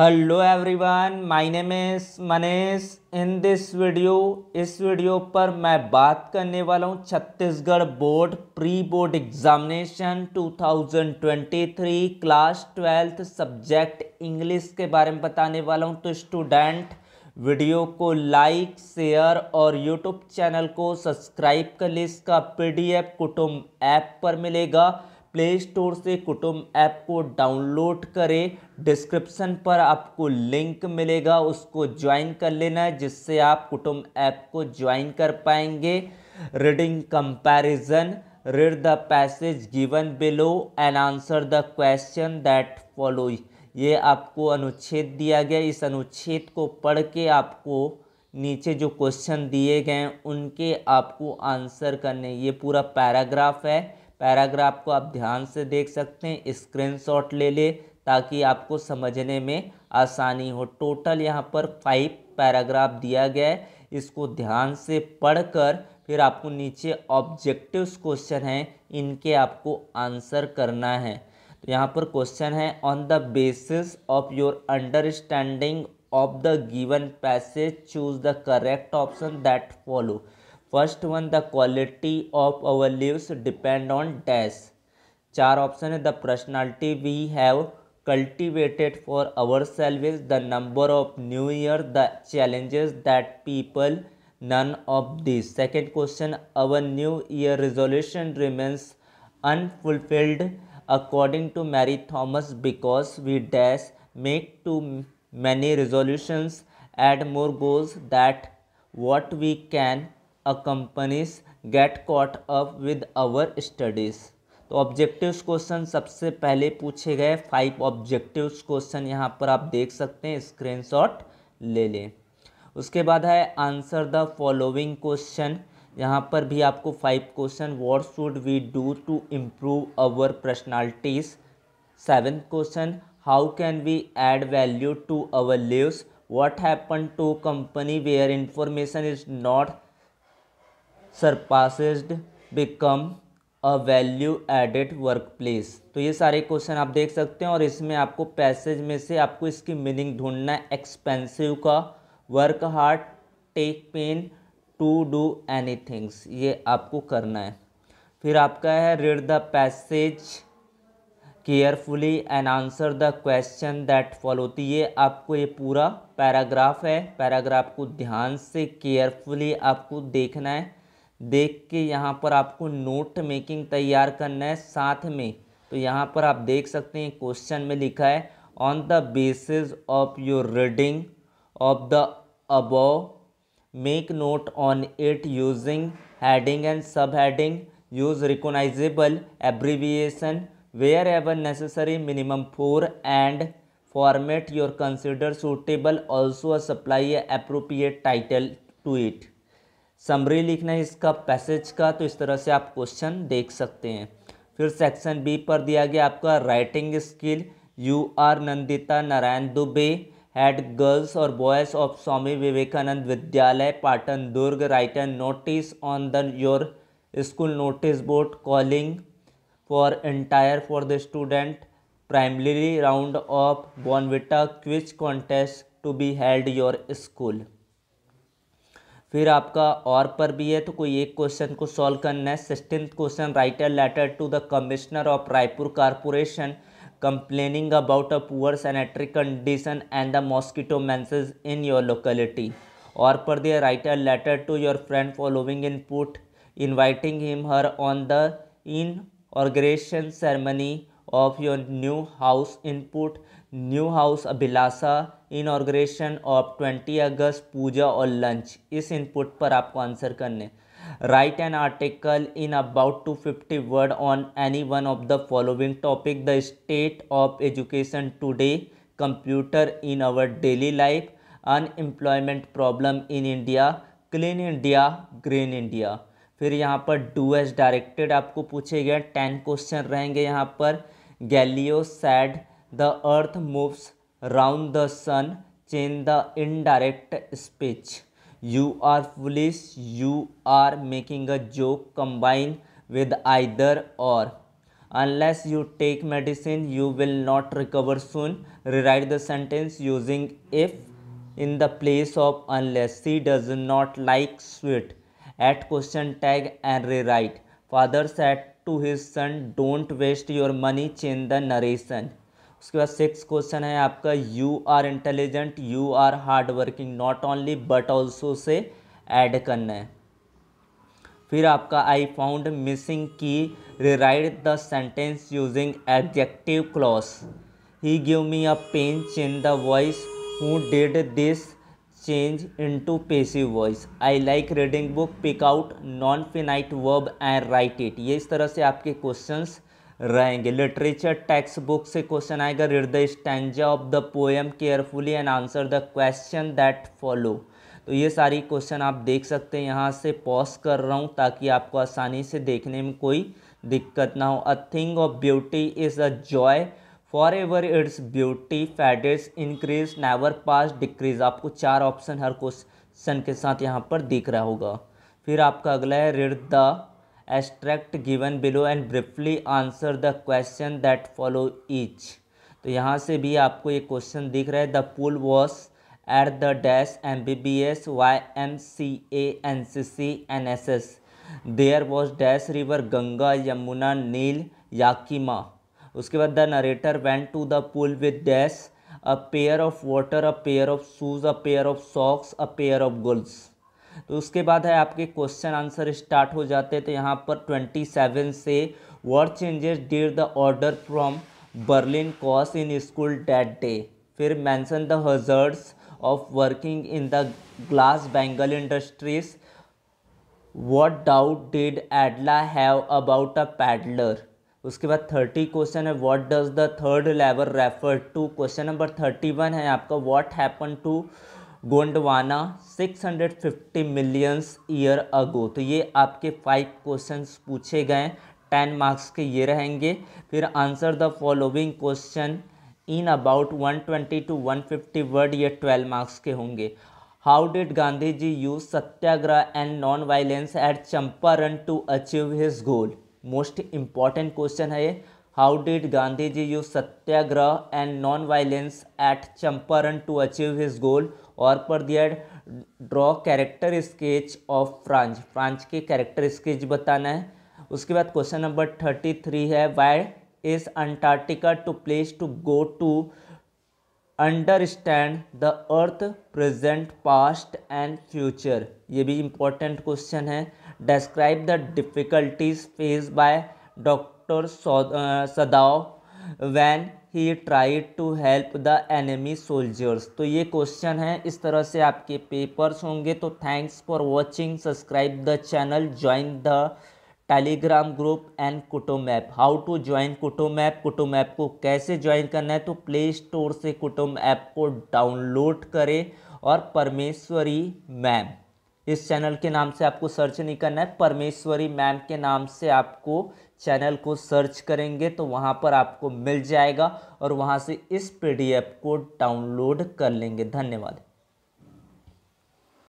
hello everyone my name is Manish in this video इस वीडियो पर मैं बात करने वाला हूँ Chhattisgarh board pre board examination 2023 class twelfth subject English के बारे में बताने वाला हूँ तो स्टूडेंट वीडियो को लाइक शेयर और यूट्यूब चैनल को सब्सक्राइब कर ले इसका पीडीएफ कुटुम्ब ऐप पर मिलेगा प्ले स्टोर से कुटुम ऐप को डाउनलोड करें डिस्क्रिप्शन पर आपको लिंक मिलेगा उसको ज्वाइन कर लेना है जिससे आप कुटुम ऐप को ज्वाइन कर पाएंगे reading comparison read the passage given below and answer the question that follow ये आपको अनुच्छेद दिया गया इस अनुच्छेद को पढ़ के आपको नीचे जो क्वेश्चन दिए गए उनके आपको आंसर करने ये पूरा पैराग्राफ है पैराग्राफ को आप ध्यान से देख सकते हैं स्क्रीनशॉट ले ले ताकि आपको समझने में आसानी हो टोटल यहाँ पर फाइव पैराग्राफ दिया गया है इसको ध्यान से पढ़कर फिर आपको नीचे ऑब्जेक्टिव्स क्वेश्चन हैं इनके आपको आंसर करना है तो यहाँ पर क्वेश्चन है on the basis of your understanding of the given passage choose the correct option that follow first one the quality of our lives depend on dash चार option the the personality we have cultivated for ourselves the number of new year the challenges that people none of these second question our new year resolution remains unfulfilled according to mary thomas because we dash make too many resolutions add more goals that what we can accompanies get caught up with our studies तो objectives question सबसे पहले पूछे गए five objectives question यहाँ पर आप देख सकते हैं स्क्रीनशॉट ले लें उसके बाद है आंसर द फॉलोइंग क्वेश्चन यहाँ पर भी आपको five question what should we do to improve our personalities seven question how can we add value to our lives what happen to company where information is not surpassed become a value added work place तो ये सारे question आप देख सकते हैं और इसमें आपको पैसेज में से आपको इसकी मीनिंग ढूंढना है एक्सपेंसिव का work hard take pain to do any things ये आपको करना है फिर आपका है read the passage carefully and answer the question that follow तो ये आपको ये पूरा पैराग्राफ है पैराग्राफ को ध्यान से केयरफुली आपको देखना है देख के यहाँ पर आपको नोट मेकिंग तैयार करना है साथ में तो यहाँ पर आप देख सकते हैं क्वेश्चन में लिखा है on the basis of your reading of the above make note on it using heading and sub heading use recognisable abbreviation wherever necessary minimum four and format your consider suitable also supply appropriate title to it summary लिखना है इसका passage का तो इस तरह से आप question देख सकते हैं फिर सेक्शन बी पर दिया गया आपका writing skill you are Nandita Narayan Dubey head girls और boys of Swami Vivekananda Vidyalaya Patan Durg write and notice on the your school notice board calling for entire for the student primary round of Bournvita quiz contest to be held your school फिर आपका और पर भी है तो कोई एक क्वेश्चन को सॉल्व करना है sixteen question write a letter to the commissioner of Raipur corporation complaining about a poor sanitary condition and the mosquito menace in your locality और पर दिए write a letter to your friend following input inviting him her on the inauguration ceremony of your new house input new house Abhilasha inauguration of 20 अगस्त पूजा और lunch इस input पर आपको answer करने write an article in about two fifty word on any one of the following topic the state of education today computer in our daily life unemployment problem in India clean India green India फिर यहाँ पर do as directed आपको पूछे गए ten question रहेंगे यहाँ पर Galileo said the earth moves round the sun change the indirect speech you are foolish you are making a joke combine with either or unless you take medicine you will not recover soon rewrite the sentence using if in the place of unless she does not like sweet add question tag and rewrite father said to his son don't waste your money change the narration उसके बाद six question है आपका you are intelligent you are hard working not only but also से add करना है फिर आपका I found missing की rewrite the sentence using adjective clause he give me a pen in the voice who did this change into passive voice I like reading book pick out non finite verb and write it ये इस तरह से आपके questions रहेंगे literature text book से question आएगा read the stanza of the poem carefully and answer the question that follow तो ये सारी क्वेश्चन आप देख सकते हैं यहाँ से पॉज कर रहा हूँ ताकि आपको आसानी से देखने में कोई दिक्कत ना हो a thing of beauty is a joy for ever its beauty fades increase never pass decrease आपको चार ऑप्शन हर क्वेश्चन के साथ यहाँ पर दिख रहा होगा फिर आपका अगला है read the extract given below and briefly answer the question that follow each तो यहाँ से भी आपको ये क्वेश्चन दिख रहा है the pool was at the dash M B B S Y M C A N C C N S S there was dash river Ganga Yamuna Nile Yakima उसके बाद the narrator went to the pool with dash a pair of water a pair of shoes a pair of socks a pair of girls तो उसके बाद है आपके question answer start हो जाते हैं तो यहाँ पर ट्वेंटी सेवन से what changes did the order from Berlin cause in school that day फिर mention the hazards of working in the glass bangle industries what doubt did Edla have about a pedlar उसके बाद thirty question है what does the third level refer to question number thirty one है आपका what happen to Gondwana 650 millions year ago तो ये आपके five questions पूछे गए टेन मार्क्स के ये रहेंगे फिर answer the following question in about 120 to 150 word ये ट्वेल्व मार्क्स के होंगे how did Gandhi ji use satyagraha and non violence at Champaran to achieve his goal most important question है ये how did Gandhi ji you satyagraha and non violence at Champaran to achieve his goal और पर दियड draw character sketch of Franz Franz के character sketch बताना है उसके बाद क्वेश्चन नंबर थर्टी थ्री है why is Antarctica to place to go to understand the earth present past and future ये भी इंपॉर्टेंट क्वेश्चन है describe the difficulties face by doctor doctor Sadao when he try to help the enemy soldiers तो ये question है इस तरह से आपके पेपर्स होंगे तो thanks for watching subscribe the channel join the Telegram group and Kutumb app how to join Kutumb app Kutumb app को कैसे ज्वाइन करना है तो प्ले स्टोर से कुटुम ऐप को डाउनलोड करें और परमेश्वरी मैम इस चैनल के नाम से आपको सर्च नहीं करना है परमेश्वरी मैम के नाम से आपको चैनल को सर्च करेंगे तो वहाँ पर आपको मिल जाएगा और वहाँ से इस पीडीएफ को डाउनलोड कर लेंगे धन्यवाद